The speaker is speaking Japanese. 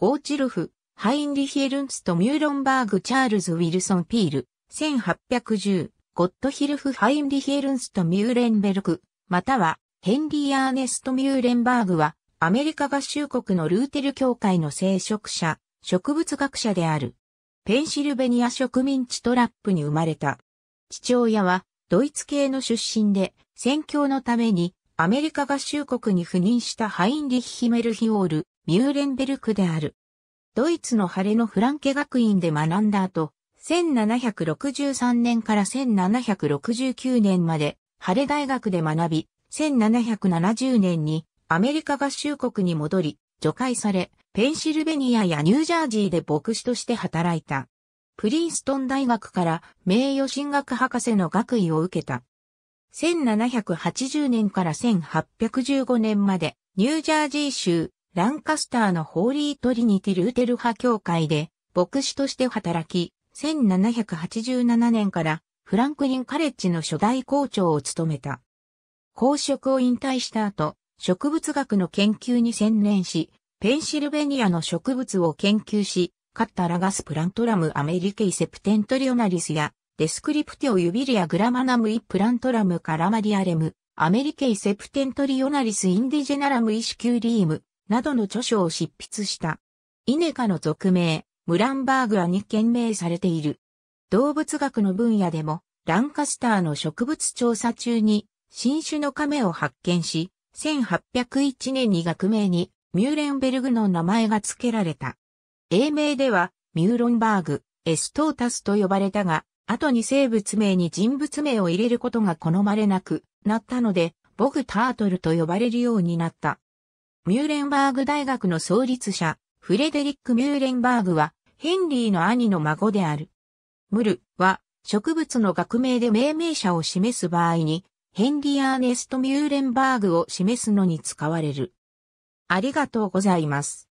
ゴーチルフ、ハインリヒエルンスト・ミューロンバーグ・チャールズ・ウィルソン・ピール、1810、ゴットヒルフ・ハインリヒエルンスト・ミューレンベルク、または、ヘンリー・アーネスト・ミューレンバーグは、アメリカ合衆国のルーテル協会の聖職者、植物学者である。ペンシルベニア植民地トラップに生まれた。父親は、ドイツ系の出身で、宣教のために、アメリカ合衆国に赴任したハインリヒ・ヒメルヒオール、ミューレンベルクである。ドイツの晴れのフランケ学院で学んだ後、1763年から1769年まで、晴れ大学で学び、1770年にアメリカ合衆国に戻り、除外され、ペンシルベニアやニュージャージーで牧師として働いた。プリンストン大学から名誉進学博士の学位を受けた。1780年から1815年までニュージャージー州ランカスターのホーリートリニティ・ルーテル派教会で牧師として働き、1787年からフランクリンカレッジの初代校長を務めた。公職を引退した後、植物学の研究に専念し、ペンシルベニアの植物を研究し、カッタラガスプラントラムアメリケイセプテントリオナリスや、デスクリプティオユビリアグラマナムイプラントラムカラマリアレム、アメリケイセプテントリオナリスインディジェナラムイシキューリーム、などの著書を執筆した。イネカの俗名、ムランバーグアに懸命されている。動物学の分野でも、ランカスターの植物調査中に、新種の亀を発見し、1801年に学名にミューレンベルグの名前が付けられた。英名ではミューロンバーグ、エストータスと呼ばれたが、後に生物名に人物名を入れることが好まれなくなったので、ボグタートルと呼ばれるようになった。ミューレンバーグ大学の創立者、フレデリック・ミューレンバーグは、ヘンリーの兄の孫である。ムルは、植物の学名で命名者を示す場合に、ヘンリー・アーネスト・ミューレンバーグを示すのに使われる。ありがとうございます。